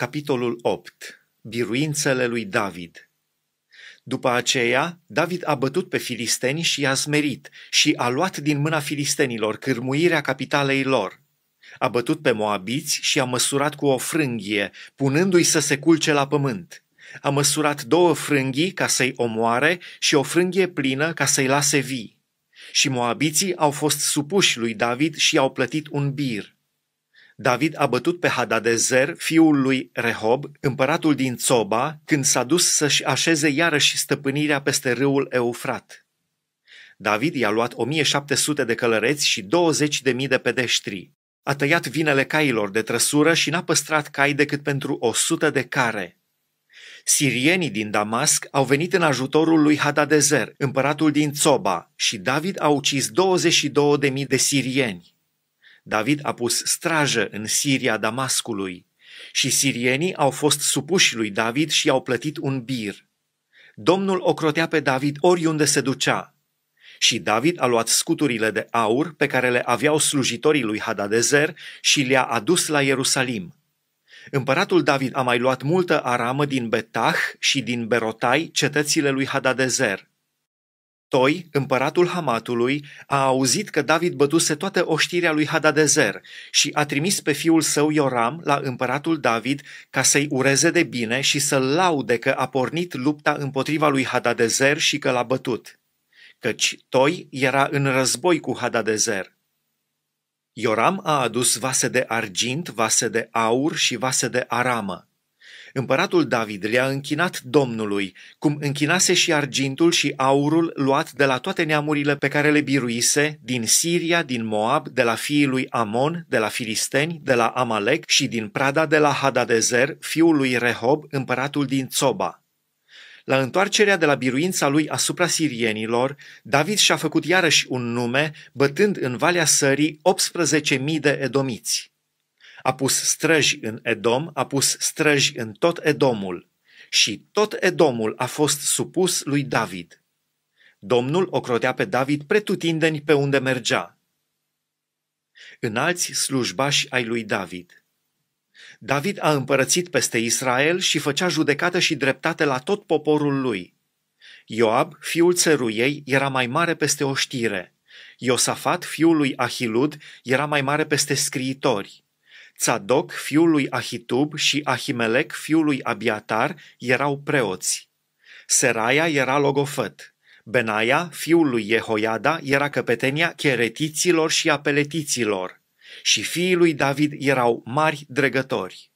Capitolul 8. Biruințele lui David După aceea, David a bătut pe filisteni și i-a smerit și a luat din mâna filistenilor cârmuirea capitalei lor. A bătut pe moabiți și a măsurat cu o frânghie, punându-i să se culce la pământ. A măsurat două frânghii ca să-i omoare și o frânghie plină ca să-i lase vii. Și moabiții au fost supuși lui David și i-au plătit un bir – David a bătut pe Hadadezer, fiul lui Rehob, împăratul din Țoba, când s-a dus să-și așeze iarăși stăpânirea peste râul Eufrat. David i-a luat 1700 de călăreți și 20.000 de pedeștri. A tăiat vinele cailor de trăsură și n-a păstrat cai decât pentru 100 de care. Sirienii din Damasc au venit în ajutorul lui Hadadezer, împăratul din Țoba, și David a ucis 22.000 de sirieni. David a pus strajă în Siria Damascului și sirienii au fost supuși lui David și i-au plătit un bir. Domnul ocrotea pe David oriunde se ducea. Și David a luat scuturile de aur pe care le aveau slujitorii lui Hadadezer și le-a adus la Ierusalim. Împăratul David a mai luat multă aramă din Betah și din Berotai, cetățile lui Hadadezer. Toi, împăratul Hamatului, a auzit că David bătuse toată oștirea lui Hadadezer și a trimis pe fiul său Ioram la împăratul David ca să-i ureze de bine și să-l laude că a pornit lupta împotriva lui Hadadezer și că l-a bătut, căci Toi era în război cu Hadadezer. Ioram a adus vase de argint, vase de aur și vase de aramă. Împăratul David le-a închinat Domnului, cum închinase și argintul și aurul luat de la toate neamurile pe care le biruise, din Siria, din Moab, de la fiii lui Amon, de la Filisteni, de la Amalek și din prada de la Hadadezer, fiul lui Rehob, împăratul din Tsoba. La întoarcerea de la biruința lui asupra sirienilor, David și-a făcut iarăși un nume, bătând în Valea Sării 18.000 de edomiți. A pus străji în Edom, a pus străji în tot Edomul și tot Edomul a fost supus lui David. Domnul ocrotea pe David pretutindeni pe unde mergea. Înalți slujbași ai lui David. David a împărățit peste Israel și făcea judecată și dreptate la tot poporul lui. Ioab, fiul țăruiei, era mai mare peste oștire. Iosafat, fiul lui Ahilud, era mai mare peste scriitori. Țadoc, fiul lui Ahitub, și Ahimelec, fiul lui Abiatar, erau preoți. Seraia era logofăt. Benaia, fiul lui Jehoiada, era căpetenia cheretiților și apeletiților. Și fiii lui David erau mari dregători.